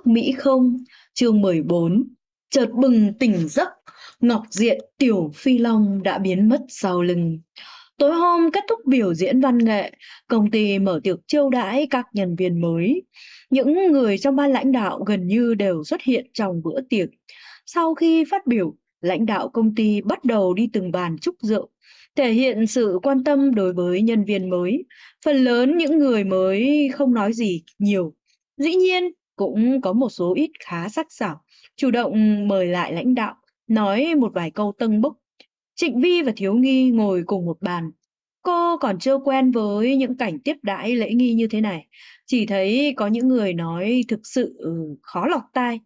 nước Mỹ không? Chương 14 Chợt bừng tỉnh giấc, Ngọc Diện Tiểu Phi Long đã biến mất sau lưng. Tối hôm kết thúc biểu diễn văn nghệ, công ty mở tiệc chiêu đãi các nhân viên mới. Những người trong ban lãnh đạo gần như đều xuất hiện trong bữa tiệc. Sau khi phát biểu, lãnh đạo công ty bắt đầu đi từng bàn chúc rượu, thể hiện sự quan tâm đối với nhân viên mới. Phần lớn những người mới không nói gì nhiều. Dĩ nhiên, cũng có một số ít khá sắc sảo, chủ động mời lại lãnh đạo, nói một vài câu tâng bốc. Trịnh Vi và Thiếu Nghi ngồi cùng một bàn. Cô còn chưa quen với những cảnh tiếp đãi lễ nghi như thế này, chỉ thấy có những người nói thực sự ừ, khó lọt tai.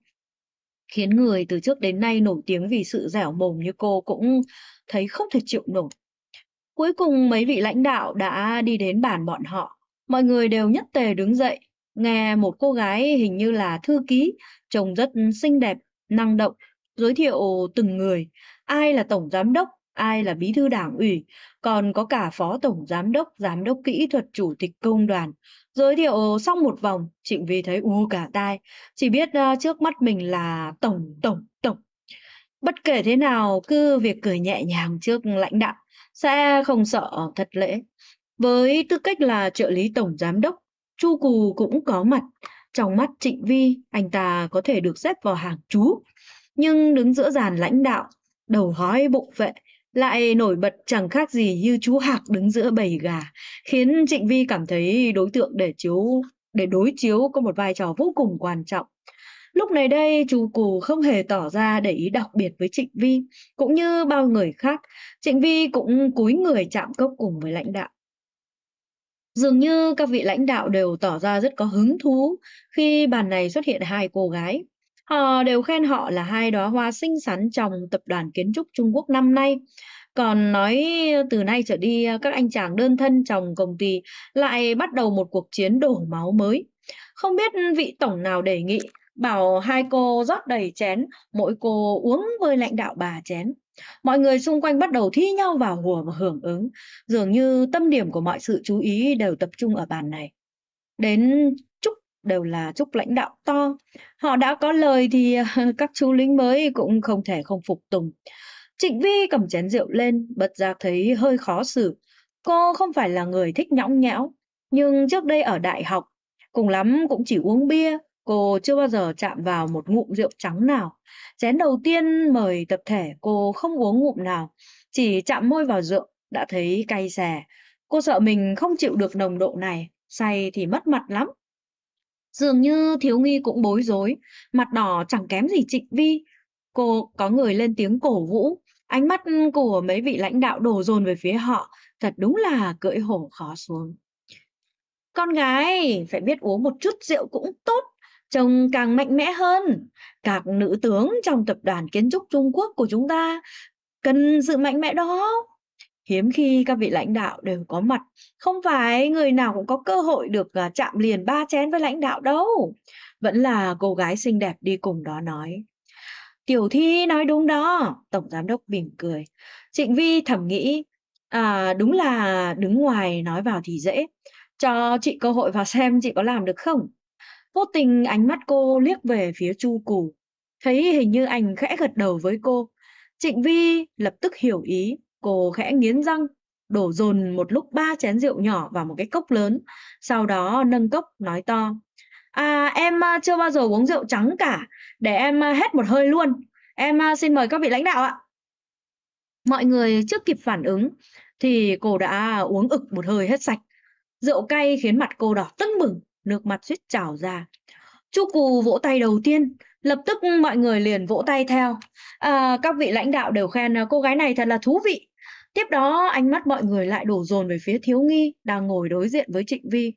Khiến người từ trước đến nay nổi tiếng vì sự dẻo mồm như cô cũng thấy không thể chịu nổi. Cuối cùng mấy vị lãnh đạo đã đi đến bàn bọn họ, mọi người đều nhất tề đứng dậy, nghe một cô gái hình như là thư ký, trông rất xinh đẹp, năng động, giới thiệu từng người, ai là tổng giám đốc, ai là bí thư đảng ủy, còn có cả phó tổng giám đốc, giám đốc kỹ thuật, chủ tịch công đoàn. Giới thiệu xong một vòng, Trịnh Vì thấy u cả tai, chỉ biết ờ, trước mắt mình là tổng tổng tổng. Bất kể thế nào, cứ việc cười nhẹ nhàng trước lãnh đạo, sẽ không sợ thật lễ. Với tư cách là trợ lý tổng giám đốc, Chu Cù cũng có mặt. Trong mắt Trịnh Vi, anh ta có thể được xếp vào hàng chú. Nhưng đứng giữa dàn lãnh đạo, đầu hói bụng vệ, lại nổi bật chẳng khác gì như chú hạc đứng giữa bầy gà, khiến Trịnh Vi cảm thấy đối tượng để chiếu để đối chiếu có một vai trò vô cùng quan trọng. Lúc này đây, chú Cù không hề tỏ ra để ý đặc biệt với Trịnh Vi, cũng như bao người khác, Trịnh Vi cũng cúi người chạm cốc cùng với lãnh đạo. Dường như các vị lãnh đạo đều tỏ ra rất có hứng thú khi bàn này xuất hiện hai cô gái. Họ đều khen họ là hai đóa hoa xinh xắn trong tập đoàn kiến trúc Trung Quốc năm nay. Còn nói từ nay trở đi các anh chàng đơn thân trong công ty lại bắt đầu một cuộc chiến đổ máu mới. Không biết vị tổng nào đề nghị bảo hai cô rót đầy chén, mỗi cô uống với lãnh đạo bà chén. Mọi người xung quanh bắt đầu thi nhau vào hùa và hưởng ứng, dường như tâm điểm của mọi sự chú ý đều tập trung ở bàn này. Đến chúc đều là chúc lãnh đạo to, họ đã có lời thì ờ, các chú lính mới cũng không thể không phục tùng. Trịnh Vi cầm chén rượu lên, bật ra thấy hơi khó xử. Cô không phải là người thích nhõng nhẽo, nhưng trước đây ở đại học, cùng lắm cũng chỉ uống bia, Cô chưa bao giờ chạm vào một ngụm rượu trắng nào. Chén đầu tiên mời tập thể cô không uống ngụm nào, chỉ chạm môi vào rượu đã thấy cay xè. Cô sợ mình không chịu được nồng độ này, say thì mất mặt lắm. Dường như thiếu nghi cũng bối rối, mặt đỏ chẳng kém gì trịnh vi. Cô có người lên tiếng cổ vũ, ánh mắt của mấy vị lãnh đạo đổ dồn về phía họ, thật đúng là cưỡi hổ khó xuống. Con gái phải biết uống một chút rượu cũng tốt, trông càng mạnh mẽ hơn. Các nữ tướng trong tập đoàn kiến trúc Trung Quốc của chúng ta cần sự mạnh mẽ đó. Hiếm khi các vị lãnh đạo đều có mặt, không phải người nào cũng có cơ hội được à, chạm liền ba chén với lãnh đạo đâu. Vẫn là cô gái xinh đẹp đi cùng đó nói. Tiểu Thi nói đúng đó, Tổng Giám đốc mỉm cười. Trịnh Vi thẩm nghĩ, à, đúng là đứng ngoài nói vào thì dễ. Cho chị cơ hội vào xem chị có làm được không? Vô tình ánh mắt cô liếc về phía Chu Củ, thấy hình như anh khẽ gật đầu với cô. Trịnh Vi lập tức hiểu ý, cô khẽ nghiến răng, đổ dồn một lúc ba chén rượu nhỏ vào một cái cốc lớn, sau đó nâng cốc nói to. À em à, chưa bao giờ uống rượu trắng cả, để em à, hết một hơi luôn. Em à, xin mời các vị lãnh đạo ạ. Mọi người trước kịp phản ứng thì cô đã uống ực một hơi hết sạch. Rượu cay khiến mặt cô đỏ tưng bừng, nước mặt suýt trào ra. Chú Cù vỗ tay đầu tiên, lập tức mọi người liền vỗ tay theo. À, các vị lãnh đạo đều khen à, cô gái này thật là thú vị. Tiếp đó ánh mắt mọi người lại đổ dồn về phía Thiếu Nghi đang ngồi đối diện với Trịnh Vi.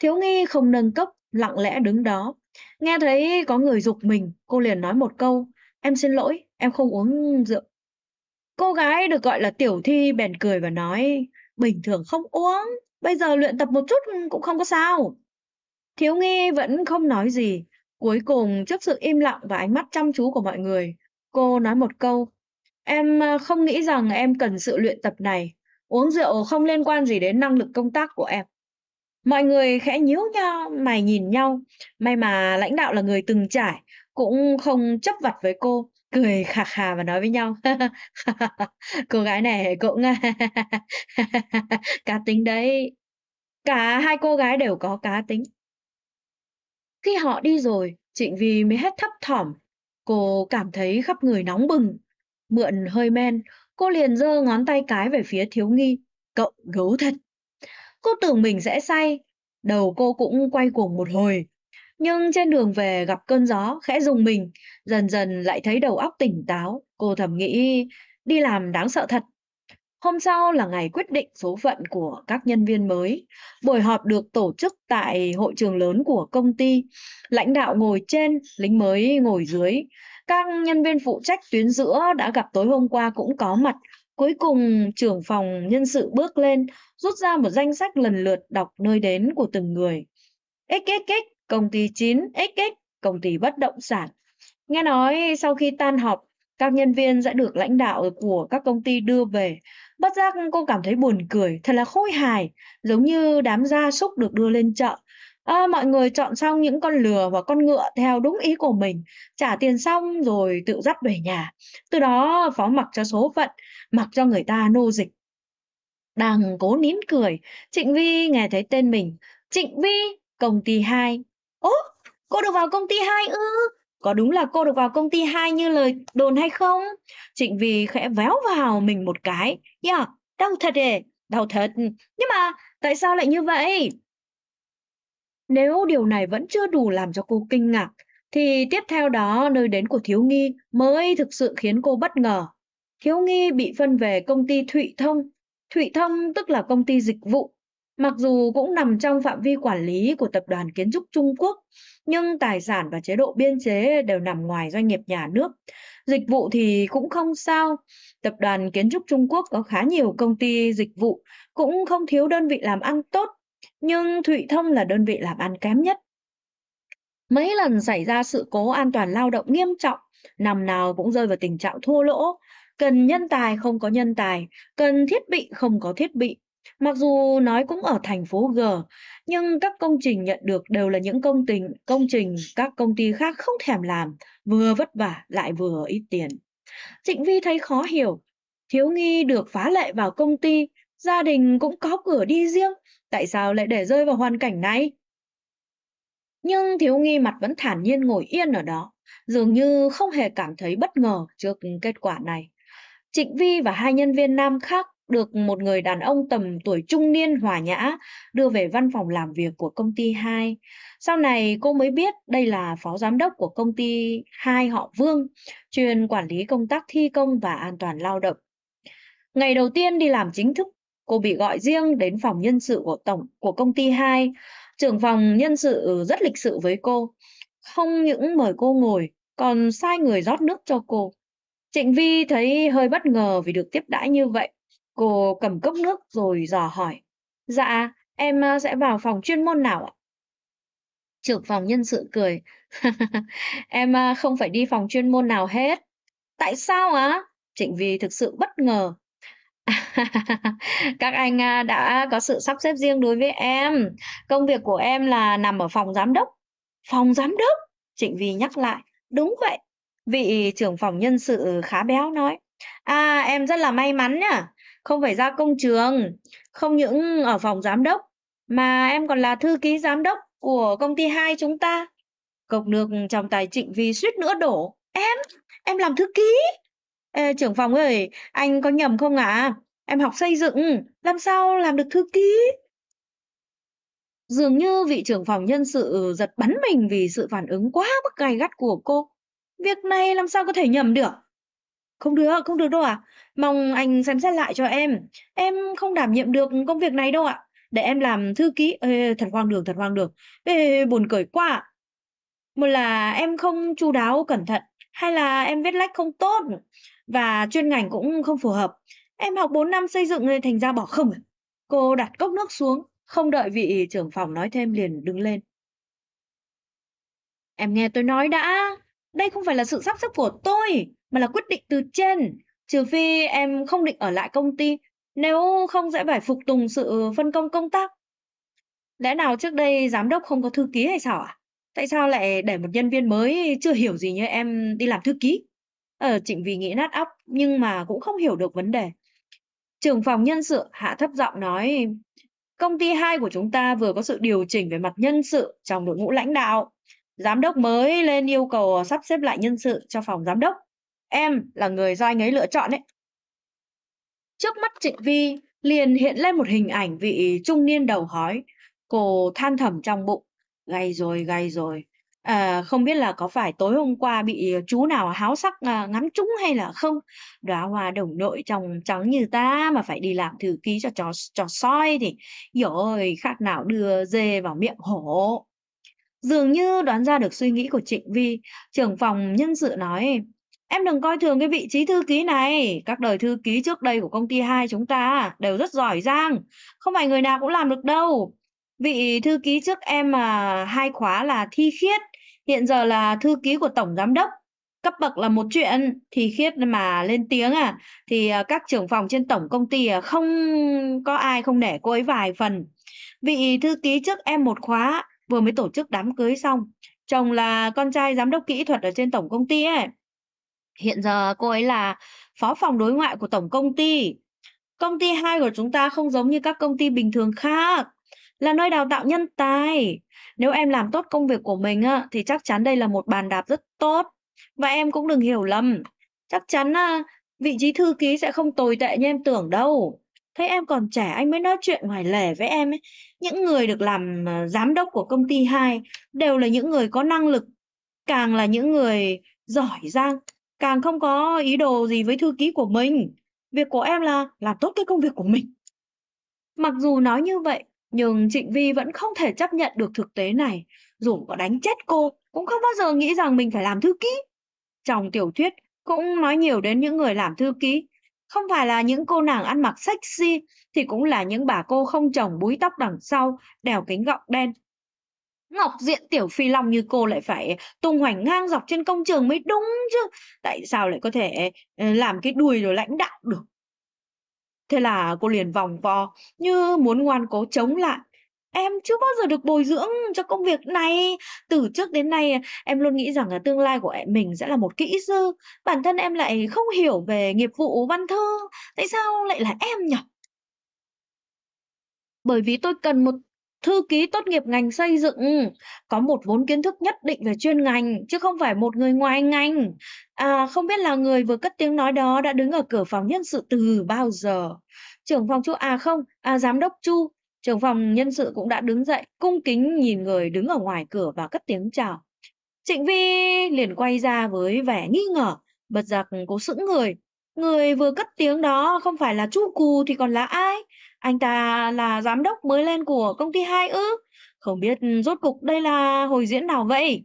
Thiếu Nghi không nâng cấp, lặng lẽ đứng đó. Nghe thấy có người dục mình, cô liền nói một câu. Em xin lỗi, em không uống rượu. Cô gái được gọi là Tiểu Thi bèn cười và nói, bình thường không uống, bây giờ luyện tập một chút cũng không có sao. Thiếu Nghi vẫn không nói gì. Cuối cùng, trước sự im lặng và ánh mắt chăm chú của mọi người, cô nói một câu. Em ờ, không nghĩ rằng em cần sự luyện tập này. Uống rượu không liên quan gì đến năng lực công tác của em. Mọi người khẽ nhíu nhau, mày nhìn nhau. May mà lãnh đạo là người từng trải, cũng không chấp vặt với cô cười khà khà và nói với nhau cô gái này cũng cá tính đấy cả hai cô gái đều có cá tính khi họ đi rồi, Trịnh vi mới hết thấp thỏm. Cô cảm thấy khắp người nóng bừng. Mượn hơi men, cô liền giơ ngón tay cái về phía thiếu nghi. Cậu gấu thật. Cô tưởng mình sẽ say. Đầu cô cũng quay cuồng một hồi. Nhưng trên đường về gặp cơn gió, khẽ dùng mình. Dần dần lại thấy đầu óc tỉnh táo. Cô thầm nghĩ, đi làm đáng sợ thật. Hôm sau là ngày quyết định số phận của các nhân viên mới. Buổi họp được tổ chức tại hội trường lớn của công ty. Lãnh đạo ngồi trên, lính mới ngồi dưới. Các nhân viên phụ trách tuyến giữa đã gặp tối hôm qua cũng có mặt. Cuối cùng, trưởng phòng nhân sự bước lên, rút ra một danh sách lần lượt đọc nơi đến của từng người. XXX, công ty 9, XX, công ty bất động sản. Nghe nói sau khi tan họp, các nhân viên sẽ được lãnh đạo của các công ty đưa về Bất giác cô cảm thấy buồn cười, thật là khôi hài, giống như đám gia súc được đưa lên chợ. À, mọi người chọn xong những con lừa và con ngựa theo đúng ý của mình, trả tiền xong rồi tự dắt về nhà. Từ đó phó mặc cho số phận, mặc cho người ta nô dịch. Đang cố nín cười, Trịnh Vi nghe thấy tên mình. Trịnh Vi, công ty 2. Ố, cô được vào công ty 2 ư? Có đúng là cô được vào công ty 2 như lời đồn hay không? Trịnh Vi khẽ véo vào mình một cái, yeah, đau thật để đau thật. Nhưng mà tại sao lại như vậy? Nếu điều này vẫn chưa đủ làm cho cô kinh ngạc, thì tiếp theo đó nơi đến của Thiếu Nghi mới thực sự khiến cô bất ngờ. Thiếu Nghi bị phân về công ty Thụy Thông. Thụy Thông tức là công ty dịch vụ, mặc dù cũng nằm trong phạm vi quản lý của Tập đoàn Kiến trúc Trung Quốc, nhưng tài sản và chế độ biên chế đều nằm ngoài doanh nghiệp nhà nước. Dịch vụ thì cũng không sao. Tập đoàn kiến trúc Trung Quốc có khá nhiều công ty dịch vụ, cũng không thiếu đơn vị làm ăn tốt, nhưng Thụy Thông là đơn vị làm ăn kém nhất. Mấy lần xảy ra sự cố an toàn lao động nghiêm trọng, năm nào cũng rơi vào tình trạng thua lỗ, cần nhân tài không có nhân tài, cần thiết bị không có thiết bị. Mặc dù nói cũng ở thành phố G, nhưng các công trình nhận được đều là những công trình công trình các công ty khác không thèm làm, vừa vất vả lại vừa ít tiền. Trịnh Vi thấy khó hiểu, thiếu nghi được phá lệ vào công ty, gia đình cũng có cửa đi riêng, tại sao lại để rơi vào hoàn cảnh này? Nhưng thiếu nghi mặt vẫn thản nhiên ngồi yên ở đó, dường như không hề cảm thấy bất ngờ trước kết quả này. Trịnh Vi và hai nhân viên nam khác được một người đàn ông tầm tuổi trung niên hòa nhã đưa về văn phòng làm việc của công ty 2. Sau này cô mới biết đây là phó giám đốc của công ty 2 họ Vương, chuyên quản lý công tác thi công và an toàn lao động. Ngày đầu tiên đi làm chính thức, cô bị gọi riêng đến phòng nhân sự của tổng của công ty 2. Trưởng phòng nhân sự rất lịch sự với cô, không những mời cô ngồi, còn sai người rót nước cho cô. Trịnh Vi thấy hơi bất ngờ vì được tiếp đãi như vậy. Cô cầm cốc nước rồi dò hỏi. Dạ, em ờ, sẽ vào phòng chuyên môn nào ạ? Trưởng phòng nhân sự cười. Em ờ, không phải đi phòng chuyên môn nào hết. Tại sao á? Trịnh Vì thực sự bất ngờ. các anh ờ, đã có sự sắp xếp riêng đối với em. Công việc của em là nằm ở phòng giám đốc. Phòng giám đốc? Trịnh Vì nhắc lại. Đúng vậy. Vị trưởng phòng nhân sự khá béo nói. À, em rất là may mắn nhá không phải ra công trường, không những ở phòng giám đốc mà em còn là thư ký giám đốc của công ty hai chúng ta. Cốc nước trong tài Trịnh vì suýt nữa đổ. Em, em làm thư ký. Ê, trưởng phòng ơi, anh có nhầm không ạ? À? Em học xây dựng, làm sao làm được thư ký? Dường như vị trưởng phòng nhân sự giật bắn mình vì sự phản ứng quá bức gay gắt của cô. Việc này làm sao có thể nhầm được? Không được, không được đâu ạ. Mong anh xem xét lại cho em. Em không đảm nhiệm được công việc này đâu ạ. Để em làm thư ký. Ê, thật hoang đường, thật hoang đường. Ê, buồn cười quá ạ. Một là em không chu đáo, cẩn thận. Hay là em viết lách không tốt. Và chuyên ngành cũng không phù hợp. Em học 4 năm xây dựng thành ra bỏ không. Cô đặt cốc nước xuống. Không đợi vị trưởng phòng nói thêm liền đứng lên. Em nghe tôi nói đã. Đây không phải là sự sắp xếp của tôi, mà là quyết định từ trên. Trừ phi em không định ở lại công ty, nếu không sẽ phải phục tùng sự phân công công tác. Lẽ nào trước đây giám đốc không có thư ký hay sao à? Tại sao lại để một nhân viên mới chưa hiểu gì như em đi làm thư ký? Ờ, Trịnh Vì nghĩ nát óc nhưng mà cũng không hiểu được vấn đề. Trưởng phòng nhân sự hạ thấp giọng nói, công ty 2 của chúng ta vừa có sự điều chỉnh về mặt nhân sự trong đội ngũ lãnh đạo. Giám đốc mới lên yêu cầu sắp xếp lại nhân sự cho phòng giám đốc. Em là người do anh ấy lựa chọn đấy. Trước mắt Trịnh Vi liền hiện lên một hình ảnh vị trung niên đầu hói. Cô than thầm trong bụng. Gay rồi, gay rồi. À, không biết là có phải tối hôm qua bị chú nào háo sắc à, ngắm trúng hay là không đóa hoa đồng nội trong trắng như ta mà phải đi làm thư ký cho trò trò soi thì hiểu ơi khác nào đưa dê vào miệng hổ Dường như đoán ra được suy nghĩ của Trịnh Vi, trưởng phòng nhân sự nói, em đừng coi thường cái vị trí thư ký này, các đời thư ký trước đây của công ty hai chúng ta đều rất giỏi giang, không phải người nào cũng làm được đâu. Vị thư ký trước em mà hai khóa là thi khiết, hiện giờ là thư ký của tổng giám đốc, cấp bậc là một chuyện thì khiết mà lên tiếng à thì à, các trưởng phòng trên tổng công ty à, không có ai không để cô ấy vài phần vị thư ký trước em một khóa vừa mới tổ chức đám cưới xong chồng là con trai giám đốc kỹ thuật ở trên tổng công ty ấy hiện giờ cô ấy là phó phòng đối ngoại của tổng công ty công ty hai của chúng ta không giống như các công ty bình thường khác là nơi đào tạo nhân tài nếu em làm tốt công việc của mình thì chắc chắn đây là một bàn đạp rất tốt và em cũng đừng hiểu lầm chắc chắn vị trí thư ký sẽ không tồi tệ như em tưởng đâu thấy em còn trẻ anh mới nói chuyện ngoài lề với em ấy. Những người được làm ờ, giám đốc của công ty 2 đều là những người có năng lực, càng là những người giỏi giang, càng không có ý đồ gì với thư ký của mình. Việc của em là làm tốt cái công việc của mình. Mặc dù nói như vậy, nhưng Trịnh Vi vẫn không thể chấp nhận được thực tế này. Dù có đánh chết cô, cũng không bao giờ nghĩ rằng mình phải làm thư ký. Trong tiểu thuyết cũng nói nhiều đến những người làm thư ký không phải là những cô nàng ăn mặc sexy thì cũng là những bà cô không chồng búi tóc đằng sau, đèo kính gọng đen. Ngọc diện tiểu phi long như cô lại phải tung hoành ngang dọc trên công trường mới đúng chứ. Tại sao lại có thể ừ, làm cái đuôi rồi lãnh đạo được? Thế là cô liền vòng vo như muốn ngoan cố chống lại Em chưa bao giờ được bồi dưỡng cho công việc này. Từ trước đến nay em luôn nghĩ rằng là tương lai của em mình sẽ là một kỹ sư, bản thân em lại không hiểu về nghiệp vụ văn thư, tại sao lại là em nhỉ? Bởi vì tôi cần một thư ký tốt nghiệp ngành xây dựng, có một vốn kiến thức nhất định về chuyên ngành, chứ không phải một người ngoài ngành. À, không biết là người vừa cất tiếng nói đó đã đứng ở cửa phòng nhân sự từ bao giờ? Trưởng phòng chu à không, à, giám đốc chu, Trưởng phòng nhân sự cũng đã đứng dậy, cung kính nhìn người đứng ở ngoài cửa và cất tiếng chào. Trịnh Vi liền quay ra với vẻ nghi ngờ, bật giặc cố sững người. Người vừa cất tiếng đó không phải là chú Cù thì còn là ai? Anh ta là giám đốc mới lên của công ty hai ư? Không biết rốt cục đây là hồi diễn nào vậy?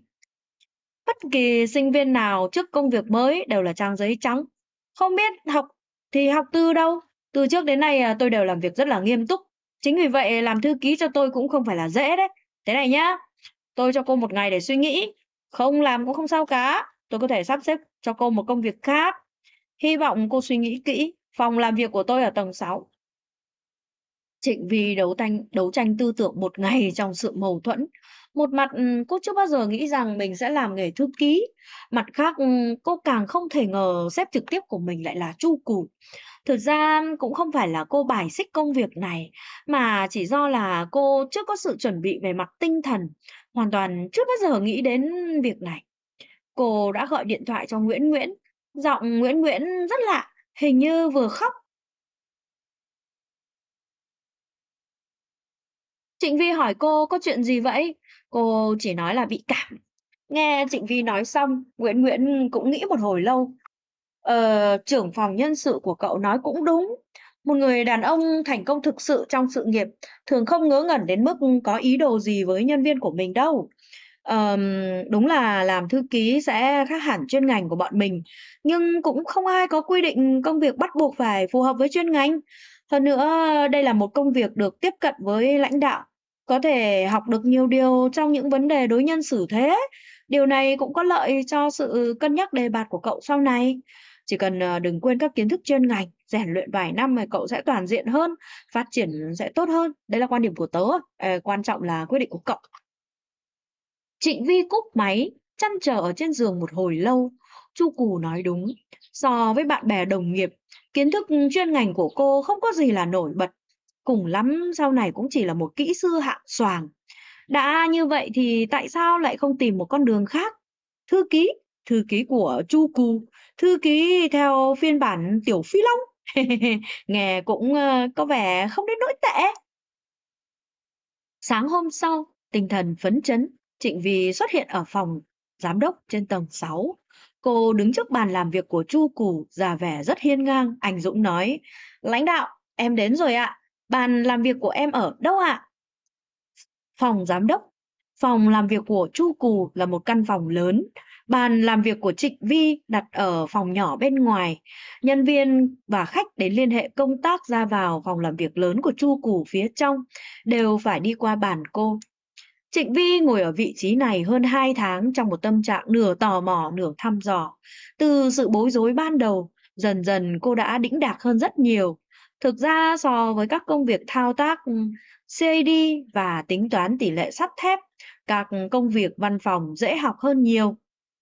Bất kỳ sinh viên nào trước công việc mới đều là trang giấy trắng. Không biết học thì học từ đâu. Từ trước đến nay à, tôi đều làm việc rất là nghiêm túc, Chính vì vậy làm thư ký cho tôi cũng không phải là dễ đấy. Thế này nhá, tôi cho cô một ngày để suy nghĩ, không làm cũng không sao cả. Tôi có thể sắp xếp cho cô một công việc khác. Hy vọng cô suy nghĩ kỹ, phòng làm việc của tôi ở tầng 6. Trịnh Vi đấu tranh đấu tranh tư tưởng một ngày trong sự mâu thuẫn. Một mặt ừ, cô chưa bao giờ nghĩ rằng mình sẽ làm nghề thư ký, mặt khác ừ, cô càng không thể ngờ sếp trực tiếp của mình lại là Chu Cù. Thực ra cũng không phải là cô bài xích công việc này, mà chỉ do là cô chưa có sự chuẩn bị về mặt tinh thần, hoàn toàn chưa bao giờ nghĩ đến việc này. Cô đã gọi điện thoại cho Nguyễn Nguyễn, giọng Nguyễn Nguyễn rất lạ, hình như vừa khóc. Trịnh Vi hỏi cô có chuyện gì vậy? Cô chỉ nói là bị cảm. Nghe Trịnh Vi nói xong, Nguyễn Nguyễn cũng nghĩ một hồi lâu, Ờ, trưởng phòng nhân sự của cậu nói cũng đúng. Một người đàn ông thành công thực sự trong sự nghiệp thường không ngớ ngẩn đến mức có ý đồ gì với nhân viên của mình đâu. Ờm, đúng là làm thư ký sẽ khác hẳn chuyên ngành của bọn mình, nhưng cũng không ai có quy định công việc bắt buộc phải phù hợp với chuyên ngành. Hơn nữa, đây là một công việc được tiếp cận với lãnh đạo, có thể học được nhiều điều trong những vấn đề đối nhân xử thế. Điều này cũng có lợi cho sự cân nhắc đề bạt của cậu sau này chỉ cần ờ, đừng quên các kiến thức chuyên ngành rèn luyện vài năm thì cậu sẽ toàn diện hơn phát triển sẽ tốt hơn đây là quan điểm của tớ à, quan trọng là quyết định của cậu Trịnh Vi cúc máy chăn trở ở trên giường một hồi lâu Chu Cù nói đúng so với bạn bè đồng nghiệp kiến thức chuyên ngành của cô không có gì là nổi bật cùng lắm sau này cũng chỉ là một kỹ sư hạng xoàng đã như vậy thì tại sao lại không tìm một con đường khác thư ký thư ký của Chu Cù, thư ký theo phiên bản Tiểu Phi Long. Nghe cũng ờ, có vẻ không đến nỗi tệ. Sáng hôm sau, tinh thần phấn chấn, Trịnh Vi xuất hiện ở phòng giám đốc trên tầng 6. Cô đứng trước bàn làm việc của Chu Cù, già vẻ rất hiên ngang, anh Dũng nói, lãnh đạo, em đến rồi ạ, bàn làm việc của em ở đâu ạ? Phòng giám đốc Phòng làm việc của Chu Cù là một căn phòng lớn. Bàn làm việc của Trịnh Vi đặt ở phòng nhỏ bên ngoài. Nhân viên và khách đến liên hệ công tác ra vào phòng làm việc lớn của Chu Cù phía trong đều phải đi qua bàn cô. Trịnh Vi ngồi ở vị trí này hơn 2 tháng trong một tâm trạng nửa tò mò, nửa thăm dò. Từ sự bối rối ban đầu, dần dần cô đã đĩnh đạc hơn rất nhiều. Thực ra so với các công việc thao tác CAD và tính toán tỷ lệ sắt thép, các công việc văn phòng dễ học hơn nhiều.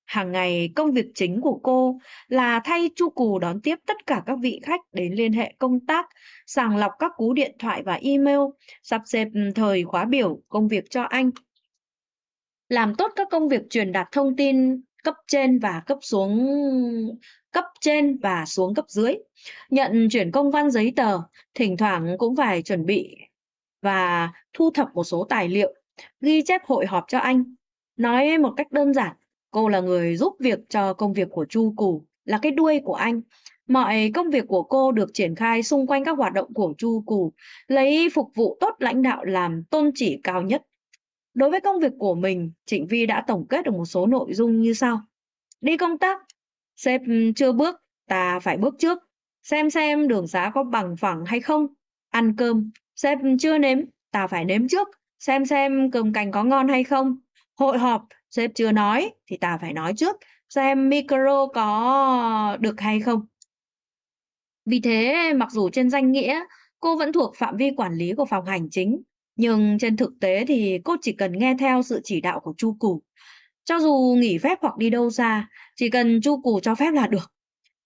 Hàng ngày công việc chính của cô là thay chu cù đón tiếp tất cả các vị khách đến liên hệ công tác, sàng lọc các cú điện thoại và email, sắp xếp ừ, thời khóa biểu công việc cho anh. Làm tốt các công việc truyền đạt thông tin cấp trên và cấp xuống cấp trên và xuống cấp dưới, nhận chuyển công văn giấy tờ, thỉnh thoảng cũng phải chuẩn bị và thu thập một số tài liệu, ghi chép hội họp cho anh. Nói một cách đơn giản, cô là người giúp việc cho công việc của Chu Cù, là cái đuôi của anh. Mọi công việc của cô được triển khai xung quanh các hoạt động của Chu Cù, lấy phục vụ tốt lãnh đạo làm tôn chỉ cao nhất. Đối với công việc của mình, Trịnh Vi đã tổng kết được một số nội dung như sau. Đi công tác, sếp ừ, chưa bước, ta phải bước trước. Xem xem đường xá có bằng phẳng hay không, ăn cơm sếp chưa nếm tao phải nếm trước xem xem cơm cành có ngon hay không hội họp sếp chưa nói thì tao phải nói trước xem micro có được hay không vì thế mặc dù trên danh nghĩa cô vẫn thuộc phạm vi quản lý của phòng hành chính nhưng trên thực tế thì cô chỉ cần nghe theo sự chỉ đạo của chu củ cho dù nghỉ phép hoặc đi đâu xa chỉ cần chu củ cho phép là được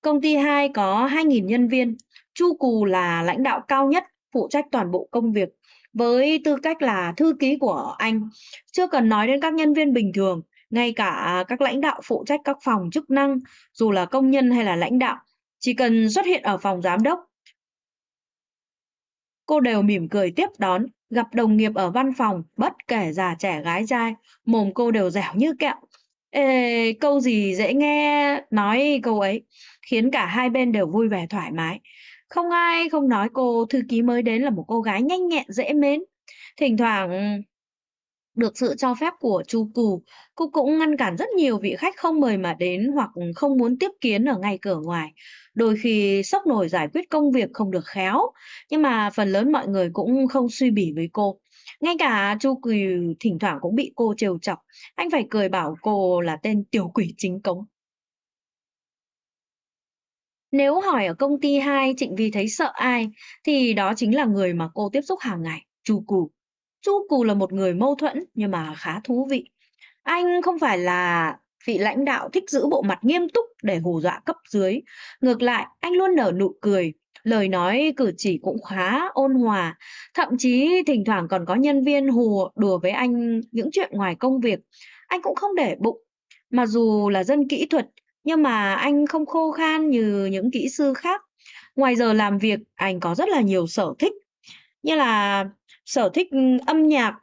công ty 2 có 2.000 nhân viên chu cù là lãnh đạo cao nhất phụ trách toàn bộ công việc với tư cách là thư ký của anh. Chưa cần nói đến các nhân viên bình thường, ngay cả các lãnh đạo phụ trách các phòng chức năng, dù là công nhân hay là lãnh đạo, chỉ cần xuất hiện ở phòng giám đốc. Cô đều mỉm cười tiếp đón, gặp đồng nghiệp ở văn phòng, bất kể già trẻ gái trai, mồm cô đều dẻo như kẹo. Ê, câu gì dễ nghe nói câu ấy, khiến cả hai bên đều vui vẻ thoải mái. Không ai không nói cô thư ký mới đến là một cô gái nhanh nhẹn dễ mến. Thỉnh thoảng được sự cho phép của chu cù, cô cũng ngăn cản rất nhiều vị khách không mời mà đến hoặc không muốn tiếp kiến ở ngay cửa ngoài. Đôi khi sốc nổi giải quyết công việc không được khéo, nhưng mà phần lớn mọi người cũng không suy bỉ với cô. Ngay cả Chu Quỳ thỉnh thoảng cũng bị cô trêu chọc. Anh phải cười bảo cô là tên tiểu quỷ chính cống. Nếu hỏi ở công ty 2 Trịnh vi thấy sợ ai thì đó chính là người mà cô tiếp xúc hàng ngày, Chu Cù. Chu Cù là một người mâu thuẫn nhưng mà khá thú vị. Anh không phải là vị lãnh đạo thích giữ bộ mặt nghiêm túc để hù dọa cấp dưới. Ngược lại, anh luôn nở nụ cười, lời nói cử chỉ cũng khá ôn hòa. Thậm chí thỉnh thoảng còn có nhân viên hùa đùa với anh những chuyện ngoài công việc. Anh cũng không để bụng. mà dù là dân kỹ thuật nhưng mà anh không khô khan như những kỹ sư khác. Ngoài giờ làm việc, anh có rất là nhiều sở thích, như là sở thích ừ, âm nhạc,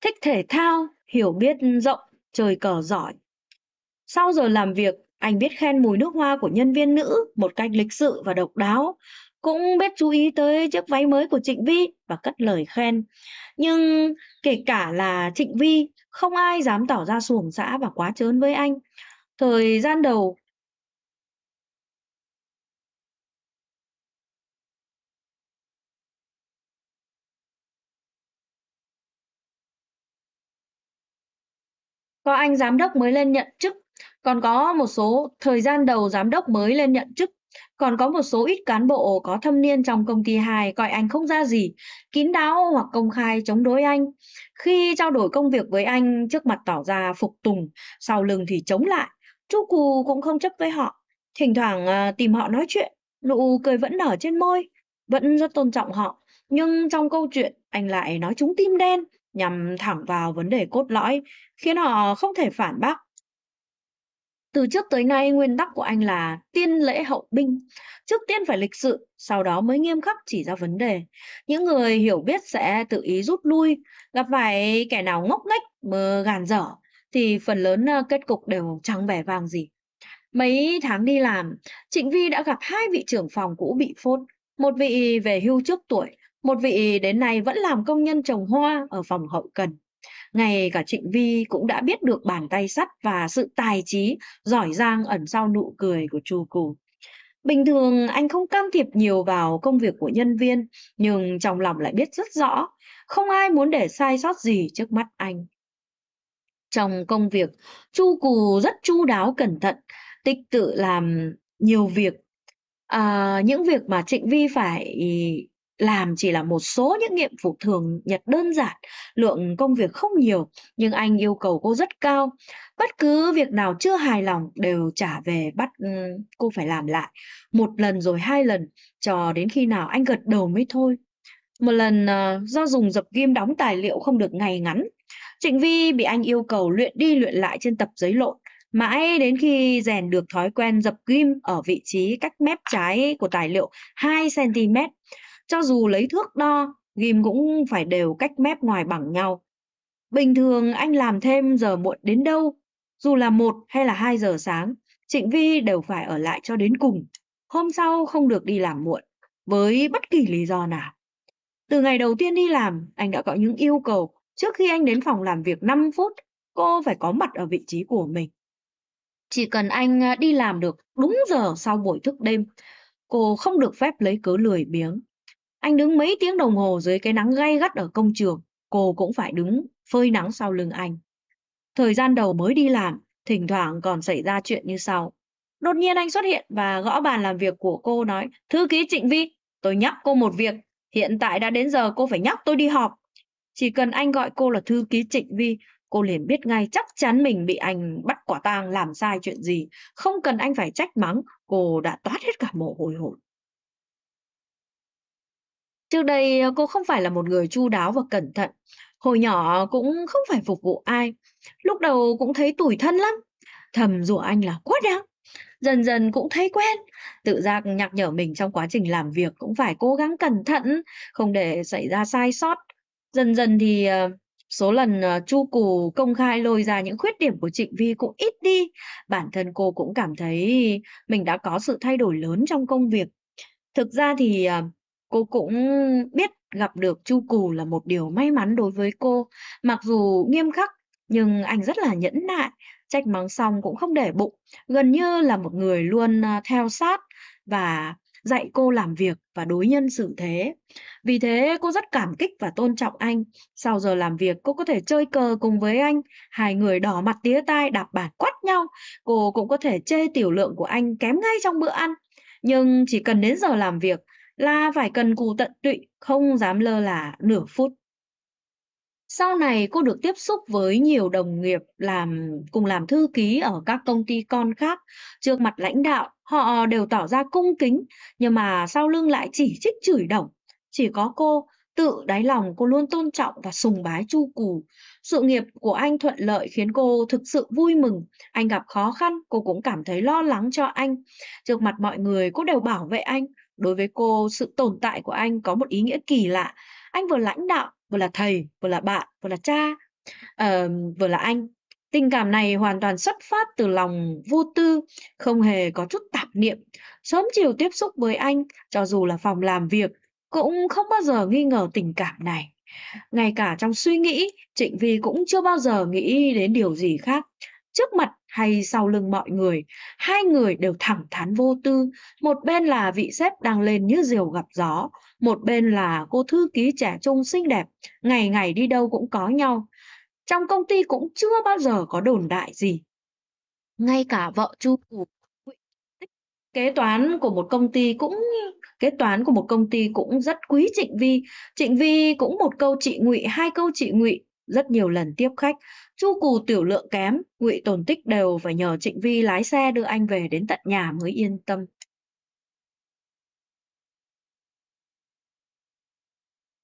thích thể thao, hiểu biết rộng, trời cờ giỏi. Sau giờ làm việc, anh biết khen mùi nước hoa của nhân viên nữ một cách lịch sự và độc đáo, cũng biết chú ý tới chiếc váy mới của Trịnh Vi và cất lời khen. Nhưng kể cả là Trịnh Vi, không ai dám tỏ ra xuồng xã và quá trớn với anh. Thời gian đầu Có anh giám đốc mới lên nhận chức, còn có một số thời gian đầu giám đốc mới lên nhận chức còn có một số ít cán bộ có thâm niên trong công ty hài coi anh không ra gì, kín đáo hoặc công khai chống đối anh. Khi trao đổi công việc với anh, trước mặt tỏ ra phục tùng, sau lưng thì chống lại. Chú Cù cũng không chấp với họ, thỉnh thoảng à, tìm họ nói chuyện, nụ cười vẫn nở trên môi, vẫn rất tôn trọng họ. Nhưng trong câu chuyện, anh lại nói chúng tim đen, nhằm thẳng vào vấn đề cốt lõi, khiến họ không thể phản bác từ trước tới nay nguyên tắc của anh là tiên lễ hậu binh trước tiên phải lịch sự sau đó mới nghiêm khắc chỉ ra vấn đề những người hiểu biết sẽ tự ý rút lui gặp phải kẻ nào ngốc nghếch mơ gàn dở thì phần lớn ờ, kết cục đều trắng bẻ vàng gì mấy tháng đi làm trịnh vi đã gặp hai vị trưởng phòng cũ bị phốt một vị về hưu trước tuổi một vị đến nay vẫn làm công nhân trồng hoa ở phòng hậu cần ngay cả Trịnh Vi cũng đã biết được bàn tay sắt và sự tài trí giỏi giang ẩn sau nụ cười của chu cụ. Bình thường anh không can thiệp nhiều vào công việc của nhân viên, nhưng trong lòng lại biết rất rõ, không ai muốn để sai sót gì trước mắt anh. Trong công việc, Chu Cù rất chu đáo cẩn thận, tích tự làm nhiều việc. À, những việc mà Trịnh Vi phải làm chỉ là một số những nhiệm vụ thường nhật đơn giản, lượng công việc không nhiều, nhưng anh yêu cầu cô rất cao. Bất cứ việc nào chưa hài lòng đều trả về bắt ừ, cô phải làm lại, một lần rồi hai lần, cho đến khi nào anh gật đầu mới thôi. Một lần ờ, do dùng dập ghim đóng tài liệu không được ngày ngắn, Trịnh Vi bị anh yêu cầu luyện đi luyện lại trên tập giấy lộn, mãi đến khi rèn được thói quen dập ghim ở vị trí cách mép trái của tài liệu 2 cm cho dù lấy thước đo, ghim cũng phải đều cách mép ngoài bằng nhau. Bình thường anh làm thêm giờ muộn đến đâu, dù là một hay là 2 giờ sáng, Trịnh Vi đều phải ở lại cho đến cùng. Hôm sau không được đi làm muộn, với bất kỳ lý do nào. Từ ngày đầu tiên đi làm, anh đã có những yêu cầu. Trước khi anh đến phòng làm việc 5 phút, cô phải có mặt ở vị trí của mình. Chỉ cần anh à, đi làm được đúng giờ sau buổi thức đêm, cô không được phép lấy cớ lười biếng. Anh đứng mấy tiếng đồng hồ dưới cái nắng gay gắt ở công trường, cô cũng phải đứng phơi nắng sau lưng anh. Thời gian đầu mới đi làm, thỉnh thoảng còn xảy ra chuyện như sau. Đột nhiên anh xuất hiện và gõ bàn làm việc của cô nói, thư ký Trịnh Vi, tôi nhắc cô một việc, hiện tại đã đến giờ cô phải nhắc tôi đi họp. Chỉ cần anh gọi cô là thư ký Trịnh Vi, cô liền biết ngay chắc chắn mình bị anh bắt quả tang làm sai chuyện gì. Không cần anh phải trách mắng, cô đã toát hết cả mồ hôi hột. Trước đây ờ, cô không phải là một người chu đáo và cẩn thận, hồi nhỏ cũng không phải phục vụ ai. Lúc đầu cũng thấy tủi thân lắm, thầm rủa anh là quá đáng. Dần dần cũng thấy quen, tự giác nhắc nhở mình trong quá trình làm việc cũng phải cố gắng cẩn thận, không để xảy ra sai sót. Dần dần thì ờ, số lần ờ, Chu Cù công khai lôi ra những khuyết điểm của Trịnh Vi cũng ít đi, bản thân cô cũng cảm thấy mình đã có sự thay đổi lớn trong công việc. Thực ra thì cô cũng biết gặp được Chu Cù là một điều may mắn đối với cô. Mặc dù nghiêm khắc, nhưng anh rất là nhẫn nại, trách mắng xong cũng không để bụng, gần như là một người luôn à, theo sát và dạy cô làm việc và đối nhân xử thế. Vì thế cô rất cảm kích và tôn trọng anh. Sau giờ làm việc cô có thể chơi cờ cùng với anh, hai người đỏ mặt tía tai đạp bản quát nhau. Cô cũng có thể chê tiểu lượng của anh kém ngay trong bữa ăn. Nhưng chỉ cần đến giờ làm việc là phải cần cù tận tụy, không dám lơ là nửa phút. Sau này cô được tiếp xúc với nhiều đồng nghiệp làm cùng làm thư ký ở các công ty con khác. Trước mặt lãnh đạo, họ đều tỏ ra cung kính, nhưng mà sau lưng lại chỉ trích chửi đổng. Chỉ có cô, tự đáy lòng cô luôn tôn trọng và sùng bái Chu Cù. Sự nghiệp của anh thuận lợi khiến cô thực sự vui mừng. Anh gặp khó khăn, cô cũng cảm thấy lo lắng cho anh. Trước mặt mọi người, cô đều bảo vệ anh đối với cô sự tồn tại của anh có một ý nghĩa kỳ lạ anh vừa lãnh đạo vừa là thầy vừa là bạn vừa là cha uh, vừa là anh Tình cảm này hoàn toàn xuất phát từ lòng vô tư, không hề có chút tạp niệm. Sớm chiều tiếp xúc với anh, cho dù là phòng làm việc, cũng không bao giờ nghi ngờ tình cảm này. Ngay cả trong suy nghĩ, Trịnh Vi cũng chưa bao giờ nghĩ đến điều gì khác trước mặt hay sau lưng mọi người, hai người đều thẳng thắn vô tư. Một bên là vị sếp đang lên như diều gặp gió, một bên là cô thư ký trẻ trung xinh đẹp, ngày ngày đi đâu cũng có nhau. Trong công ty cũng chưa bao giờ có đồn đại gì. Ngay cả vợ chu củ kế toán của một công ty cũng kế toán của một công ty cũng rất quý Trịnh Vi. Trịnh Vi cũng một câu chị ngụy, hai câu chị ngụy, rất nhiều lần tiếp khách. Chu Cù tiểu lượng kém, Ngụy tổn Tích đều phải nhờ Trịnh Vi lái xe đưa anh về đến tận nhà mới yên tâm.